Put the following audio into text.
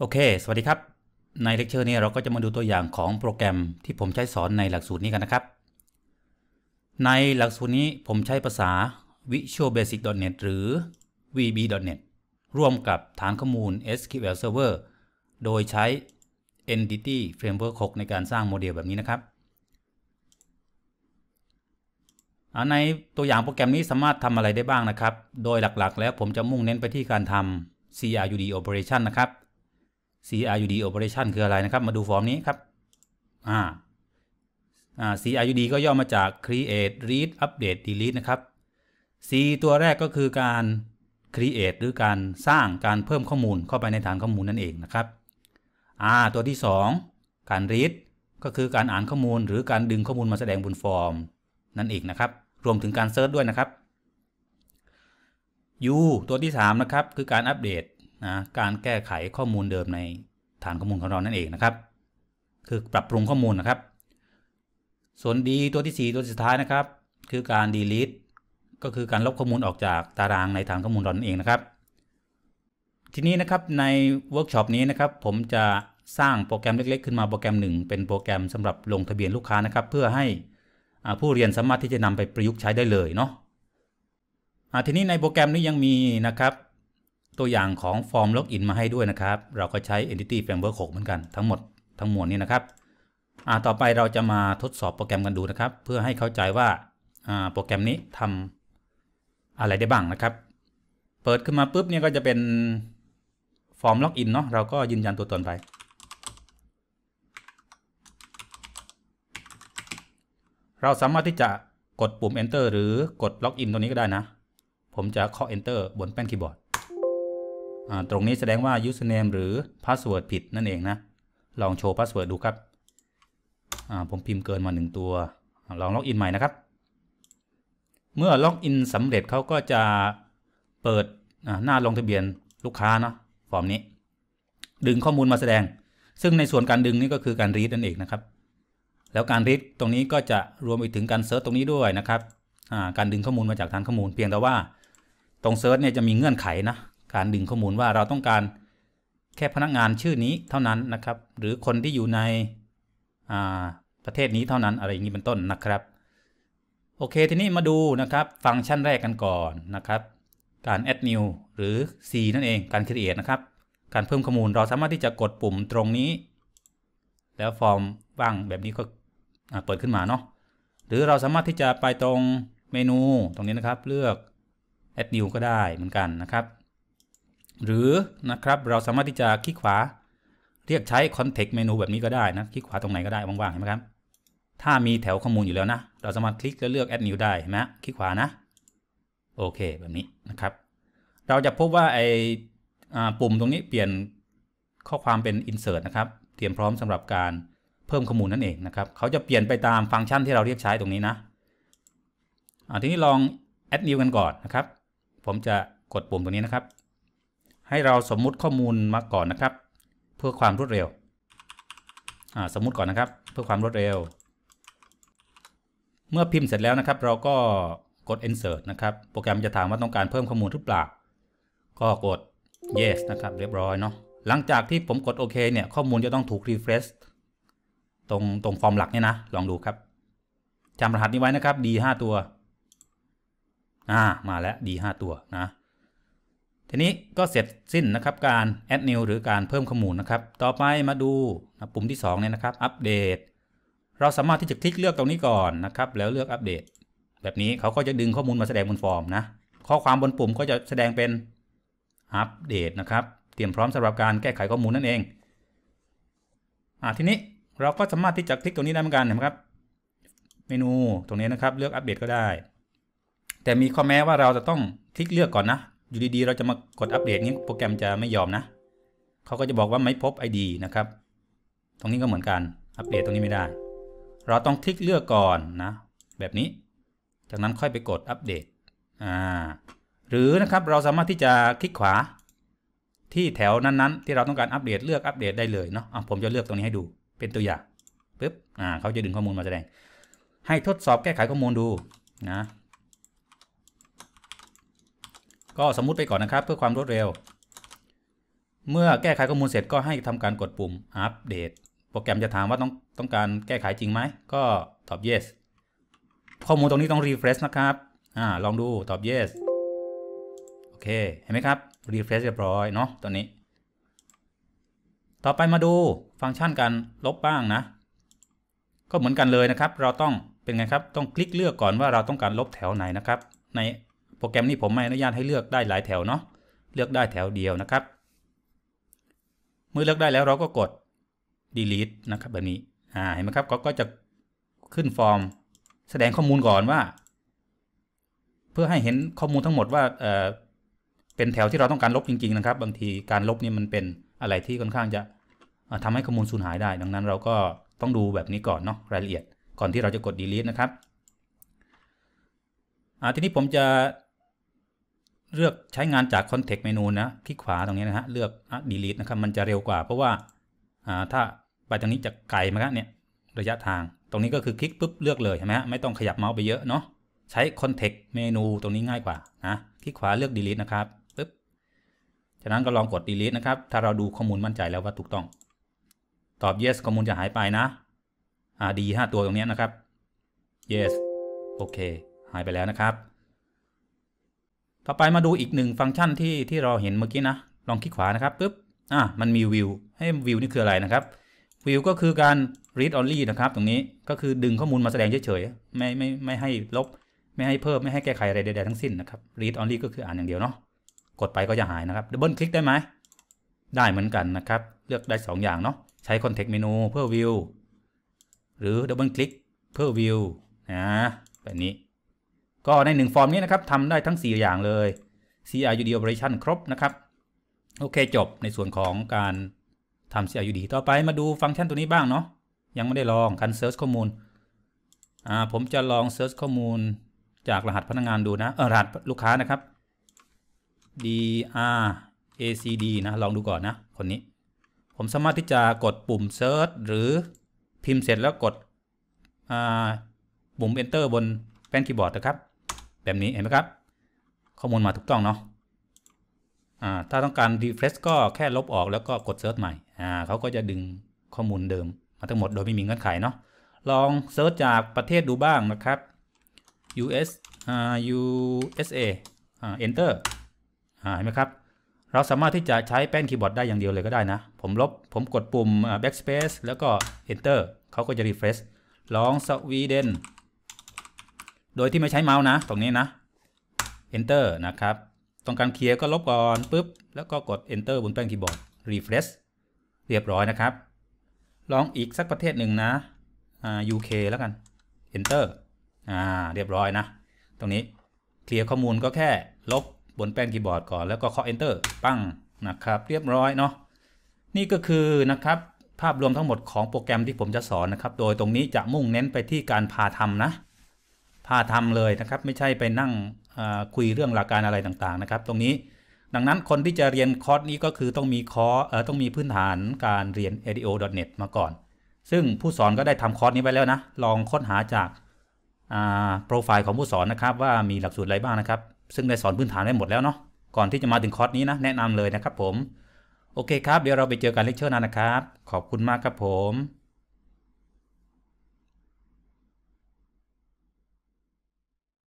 โอเค สวัสดีครับ ในเลคเชอร์นี้เราก็จะมาดูตัวอย่างของโปรแกรมที่ผมใช้สอนในหลักสูตรนี้กันนะครับ ในหลักสูตรนี้ผมใช้ภาษา Visual Basic .NET หรือ VB.NET ร่วมกับฐานข้อมูล SQL Server โดยใช้ Entity Framework 6 ในการสร้างโมเดลแบบนี้นะครับ ในตัวอย่างโปรแกรมนี้สามารถทำอะไรได้บ้างนะครับ โดยหลักๆแล้วผมจะมุ่งเน้นไปที่การทำ CRUD operation นะครับ CRUD operation คือ อะไรนะครับ มาดูฟอร์มนี้ครับอ่าอ่า CRUD ก็ย่อมาจาก create read update delete นะครับ C ตัวแรกก็คือการ create หรือการสร้างการเพิ่มข้อมูลเข้าไปในฐานข้อมูลนั่นเองนะครับอ่าตัวที่ 2 การ read ก็คือการอ่านข้อมูลหรือการดึงข้อมูลมาแสดงบนฟอร์ม นั่นเองนะครับ รวมถึงการเซิร์ชด้วยนะครับ U ตัวที่3นะครับ คือการอัปเดตนะการแก้ไขข้อมูลเดิมในฐานข้อมูลของเรานั่นเองนะครับ คือปรับปรุงข้อมูลนะครับ ส่วนดีตัวที่ 4 ตัวสุดท้ายนะครับ คือการ delete ก็คือการลบข้อมูลออกจากตารางในฐานข้อมูลเรานั่นเองนะครับ ทีนี้นะครับในเวิร์กช็อปนี้นะครับ ผมจะสร้างโปรแกรมเล็กๆขึ้นมาโปรแกรมหนึ่งเป็นโปรแกรมสำหรับลงทะเบียนลูกค้านะครับ เพื่อให้ผู้เรียนสามารถที่จะนำไปประยุกต์ใช้ได้เลยเนาะทีนี้ในโปรแกรมนี้ยังมีนะครับตัวอย่างของฟอร์มล็อกอินมาให้ด้วยนะครับ เราก็ใช้ Entity Framework 6 เหมือนกัน ทั้งหมดทั้งมวลนี้นะครับ ต่อไปเราจะมาทดสอบโปรแกรมกันดูนะครับ เพื่อให้เข้าใจว่าโปรแกรมนี้ทำอะไรได้บ้างนะครับ เปิดขึ้นมาปุ๊บเนี่ยก็จะเป็นฟอร์มล็อกอินเนาะ เราก็ยืนยันตัวตนไป เราสามารถที่จะกดปุ่ม enter หรือกดล็อกอินตัวนี้ก็ได้นะ ผมจะเคาะ enter บนแป้นคีย์บอร์ดตรงนี้แสดงว่า username หรือ password ผิด นั่นเองนะ ลองโชว์ password ดูครับผมพิมพ์เกินมา 1 ตัว ลองล็อกอินใหม่นะครับ เมื่อล็อกอินสำเร็จเขาก็จะเปิดหน้าลงทะเบียนลูกค้านะฟอร์มนี้ ดึงข้อมูลมาแสดง ซึ่งในส่วนการดึงนี่ก็คือการรี d นั่นเองนะครับ แล้วการรี d ตรงนี้ก็จะรวมไปถึงการเซิร์ชตรงนี้ด้วยนะครับการดึงข้อมูลมาจากฐานข้อมูลเพียงแต่ว่าตรงเซิร์ชเนี่ยจะมีเงื่อนไขนะการดึงข้อมูลว่าเราต้องการแค่ พนักงานชื่อนี้เท่านั้นนะครับ หรือคนที่อยู่ในประเทศนี้เท่านั้นอะไรอย่างนี้เป็นต้นนะครับ โอเคทีนี้มาดูนะครับฟังก์ชันแรกกันก่อนนะครับ การ add new หรือ C นั่นเองการ create นะครับ การเพิ่มข้อมูล เราสามารถที่จะกดปุ่มตรงนี้ แล้วฟอร์มว่างแบบนี้ก็เปิดขึ้นมาเนาะหรือเราสามารถที่จะไปตรงเมนูตรงนี้นะครับ เลือก add new ก็ได้เหมือนกันนะครับหรือนะครับเราสามารถที่จะคลิกขวาเรียกใช้คอนเทกต์เมนูแบบนี้ก็ได้นะคลิกขวาตรงไหนก็ได้ว่างๆเห็นไหมครับ ถ้ามีแถวข้อมูลอยู่แล้วนะ เราสามารถคลิกแล้วเลือก add new ได้เห็นไหมคลิกขวานะโอเค แบบนี้นะครับ เราจะพบว่าไอปุ่มตรงนี้เปลี่ยนข้อความเป็น insert นะครับเตรียมพร้อมสำหรับการเพิ่มข้อมูลนั่นเองนะครับเขาจะเปลี่ยนไปตามฟังก์ชันที่เราเรียกใช้ตรงนี้นะทีนี้ลอง add new กันก่อนนะครับ ผมจะกดปุ่มตรงนี้นะครับให้เราสมมุติข้อมูลมาก่อนนะครับ เพื่อความรวดเร็วสมมุติก่อนนะครับ เพื่อความรวดเร็ว เมื่อพิมพ์เสร็จแล้วนะครับเราก็กด insert นะครับ โปรแกรมจะถามว่าต้องการเพิ่มข้อมูลหรือเปล่า ก็กด yes นะครับ เรียบร้อยเนาะหลังจากที่ผมกดโอเค เนี่ยข้อมูลจะต้องถูก refresh ตรงตรงฟอร์มหลักเนี่ยนะลองดูครับจำรหัสนี้ไว้นะครับ D 5ตัว อ่า มาแล้ว D 5ตัวนะทีนี้ก็เสร็จสิ้นนะครับการ add new หรือการเพิ่มข้อมูลนะครับ ต่อไปมาดูปุ่มที่2เนี่ยนะครับอัปเดตเราสามารถที่จะคลิกเลือกตรงนี้ก่อนนะครับ แล้วเลือกอัปเดต แบบนี้เขาก็จะดึงข้อมูลมาแสดงบนฟอร์มนะข้อความบนปุ่มก็จะแสดงเป็น อัปเดตนะครับเตรียมพร้อมสำหรับการแก้ไขข้อมูลนั่นเองอ่าทีนี้เราก็สามารถที่จะคลิกตรงนี้ได้เหมือนกันนะครับ เมนูตรงนี้นะครับ เลือกอัปเดตก็ได้ แต่มีข้อแม้ว่าเราจะต้องคลิกเลือกก่อนนะอยู่ดีๆเราจะมากดอัปเดตนี้โปรแกรมจะไม่ยอมนะ เขาก็จะบอกว่าไม่พบ ID นะครับ ตรงนี้ก็เหมือนกัน อัปเดตตรงนี้ไม่ได้ เราต้องคลิกเลือกก่อนนะ แบบนี้ จากนั้นค่อยไปกดอัปเดตอ่าหรือนะครับเราสามารถที่จะคลิกขวาที่แถวนั้นๆ ที่เราต้องการอัปเดตเลือกอัปเดตได้เลยเนาะะผมจะเลือกตรงนี้ ให้ดูเป็นตัวอย่างปึ๊บอ่าเขาจะดึงข้อมูลมาแสดง ให้ทดสอบแก้ไขข้อมูลดูนะก็ สมมุติไปก่อนนะครับเพื่อความรวดเร็ว เมื่อแก้ไขข้อมูลเสร็จก็ให้ทำการกดปุ่ม อัปเดตโปรแกรมจะ ถาม ว่าต้องต้องการแก้ไขจริงไหมก็ ตอบ yes ข้อมูลตรงนี้ต้อง refresh นะครับอ่าลองดูตอบ yes โอเคเห็นไหมครับ refresh เรียบร้อย เนาะตอนนี้ ต่อไปมาดูฟังก์ชันการลบบ้างนะ ก็เหมือนกันเลยนะครับ เราต้องเป็นไงครับ ต้องคลิกเลือกก่อนว่าเราต้องการลบแถวไหนนะครับในโปรแกรม นี้ผมไม่อนุญาตให้เลือกได้หลายแถวเนาะเลือกได้แถวเดียวนะครับเมื่อเลือกได้แล้วเราก็กด delete นะครับ แบบนี้อ่าเห็นไหมครับก็จะขึ้นฟอร์มแสดงข้อมูลก่อนว่า เพื่อให้เห็นข้อมูลทั้งหมดว่าเออเป็นแถวที่เราต้องการลบจริง ๆนะครับ บางทีการลบนี่มันเป็นอะไรที่ค่อนข้างจะทำให้ข้อมูลสูญหายได้ ดังนั้น เราก็ต้องดูแบบนี้ก่อนเนาะรายละเอียดก่อนที่เราจะกด delete นะครับทีนี้ผมจะเลือกใช้งานจากคอนเทกต์เมนูนะ คลิกขวาตรงนี้นะฮะ เลือก delete นะครับ มันจะเร็วกว่า เพราะว่าถ้าไปตรงนี้จะไกลมากเนี่ยระยะทาง ตรงนี้ก็คือคลิกปุ๊บเลือกเลยใช่ไหมฮะ ไม่ต้องขยับเมาส์ไปเยอะเนาะ ใช้คอนเทกต์เมนูตรงนี้ง่ายกว่านะ คลิกขวาเลือก delete นะครับปุ๊บจากนั้นก็ลองกด delete นะครับ ถ้าเราดูข้อมูลมั่นใจแล้วว่าถูกต้อง ตอบ yes ข้อมูลจะหายไปนะ อ่าดี 5 ตัวตรงนี้นะครับ yes โอเค หายไปแล้วนะครับต่อไปมาดูอีกหนึ่งฟังก์ชันที่ที่เราเห็นเมื่อกี้นะ ลองคลิกขวานะครับปุ๊บอ่ะมันมีวิวให้วิวนี่คืออะไรนะครับ วิว ก็คือการ read only นะครับ ตรงนี้ก็คือดึงข้อมูลมาแสดงเฉยๆไม่ไม่ไม่ให้ลบไม่ให้เพิ่มไม่ให้แก้ไข อะไรใดๆ ทั้งสิ้น นะครับ read only ก็คืออ่านอย่างเดียวเนาะกดไปก็จะหายนะครับด o บ b l ิลคลิกได้ไหมได้เหมือนกันนะครับ เลือกได้ 2 อย่างเนาะใช้ context menu เพื่อวิวหรือด o u b บิลคลิกเพื่อวิวนะแบบนี้ก็ใน1ฟอร์มนี้นะครับทำได้ทั้ง 4 อย่างเลย CRUD operation ครบนะครับ โอเคจบในส่วนของการทำ CRUD ต่อไปมาดูฟังก์ชันตัวนี้บ้างเนาะยังไม่ได้ลองการ search ข้อมูลอ่าผมจะลอง search ข้อมูล จากรหัสพนักงานดูนะเออรหัสลูกค้านะครับ DR ACD นะ ลองดูก่อนนะคนนี้ ผมสามารถที่จะกดปุ่ม Search หรือพิมพ์เสร็จแล้วกดปุ่ม Enter บนแป้นคีย์บอร์ดนะครับแบบนี้เห็นไหมครับ ข้อมูลมาถูกต้องเนาะถ้าต้องการ refresh ก็แค่ลบออกแล้วก็กด search ใหม่เขาก็จะดึงข้อมูลเดิม มาทั้งหมดโดยไม่มีเงื่อนไขเนาะลอง search จากประเทศดูบ้างนะครับ US USA อ enter เห็นไหมครับ เราสามารถที่จะใช้แป้นคีย์บอร์ดได้อย่างเดียวเลยก็ได้นะ ผมลบผมกดปุ่ม backspace แล้วก็ enter เขาก็จะ refresh ลองสวีเดนโดยที่ไม่ใช้เมาส์นะ ตรง นี้นะ enter นะครับตรงการเคลียร์ก็ลบ ก่อนปุ๊บแล้วก็กด enter บนแป้นคีย์บอร์ด refresh เรียบร้อยนะครับ ลองอีกสักประเทศหนึ่งนะ UK แล้วกัน enter อ่าเรียบร้อยนะ ตรงนี้เคลียร์ข้อมูลก็แค่ลบบนแป้นคีย์บอร์ดก่อนแล้วก็เคาะ enter ปั้งนะครับเรียบร้อยเนาะนี่ก็คือ นะครับ ภาพรวมทั้งหมดของโปรแกรมที่ผมจะสอนนะครับ โดยตรงนี้จะมุ่งเน้นไปที่การพาทำนะพาทำเลยนะครับไม่ใช่ไปนั่งคุยเรื่องหลักการอะไรต่างๆนะครับ ตรงนี้ดังนั้นคนที่จะเรียนคอร์สนี้ก็คือต้องมีคอร์สต้องมีพื้นฐานการเรียน edio.net มาก่อน ซึ่งผู้สอนก็ได้ทำคอร์สนี้ไปแล้วนะ ลองค้นหาจากโปรไฟล์ของผู้สอนนะครับว่ามีหลักสูตรอะไรบ้างนะครับ ซึ่งได้สอนพื้นฐานได้หมดแล้วเนาะก่อนที่จะมาถึงคอร์สนี้นะแนะนำเลยนะครับผมโอเคครับเดี๋ยวเราไปเจอกันเลคเชอร์นั้นนะครับ ขอบคุณมากครับผม